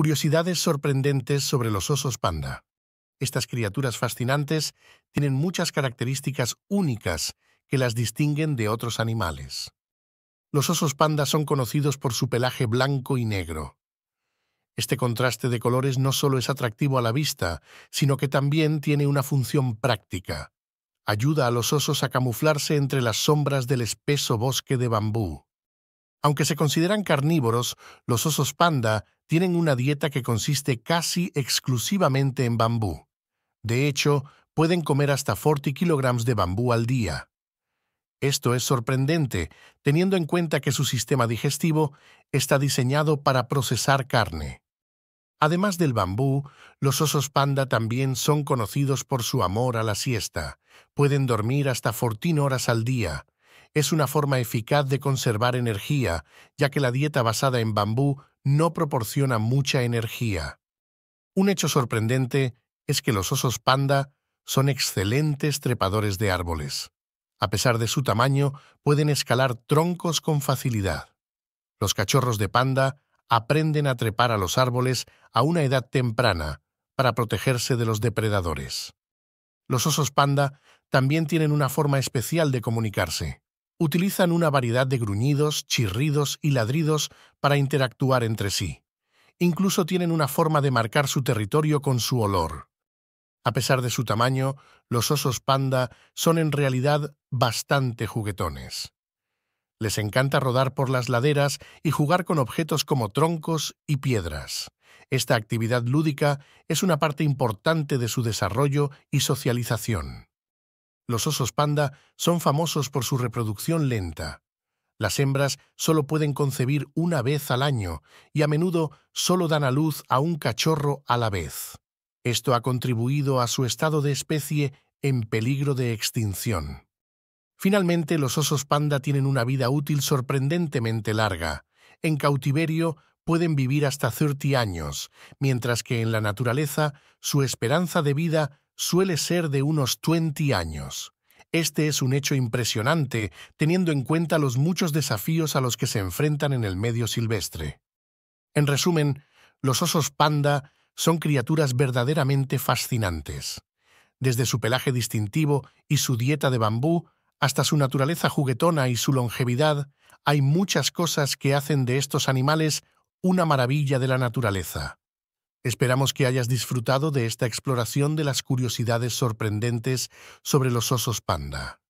Curiosidades sorprendentes sobre los osos panda. Estas criaturas fascinantes tienen muchas características únicas que las distinguen de otros animales. Los osos panda son conocidos por su pelaje blanco y negro. Este contraste de colores no solo es atractivo a la vista, sino que también tiene una función práctica. Ayuda a los osos a camuflarse entre las sombras del espeso bosque de bambú. Aunque se consideran carnívoros, los osos panda tienen una dieta que consiste casi exclusivamente en bambú. De hecho, pueden comer hasta 40 kilogramos de bambú al día. Esto es sorprendente, teniendo en cuenta que su sistema digestivo está diseñado para procesar carne. Además del bambú, los osos panda también son conocidos por su amor a la siesta. Pueden dormir hasta 14 horas al día. Es una forma eficaz de conservar energía, ya que la dieta basada en bambú no proporciona mucha energía. Un hecho sorprendente es que los osos panda son excelentes trepadores de árboles. A pesar de su tamaño, pueden escalar troncos con facilidad. Los cachorros de panda aprenden a trepar a los árboles a una edad temprana para protegerse de los depredadores. Los osos panda también tienen una forma especial de comunicarse utilizan una variedad de gruñidos, chirridos y ladridos para interactuar entre sí. Incluso tienen una forma de marcar su territorio con su olor. A pesar de su tamaño, los osos panda son en realidad bastante juguetones. Les encanta rodar por las laderas y jugar con objetos como troncos y piedras. Esta actividad lúdica es una parte importante de su desarrollo y socialización. Los osos panda son famosos por su reproducción lenta. Las hembras solo pueden concebir una vez al año y a menudo solo dan a luz a un cachorro a la vez. Esto ha contribuido a su estado de especie en peligro de extinción. Finalmente, los osos panda tienen una vida útil sorprendentemente larga. En cautiverio pueden vivir hasta 30 años, mientras que en la naturaleza su esperanza de vida suele ser de unos 20 años. Este es un hecho impresionante, teniendo en cuenta los muchos desafíos a los que se enfrentan en el medio silvestre. En resumen, los osos panda son criaturas verdaderamente fascinantes. Desde su pelaje distintivo y su dieta de bambú, hasta su naturaleza juguetona y su longevidad, hay muchas cosas que hacen de estos animales una maravilla de la naturaleza. Esperamos que hayas disfrutado de esta exploración de las curiosidades sorprendentes sobre los osos panda.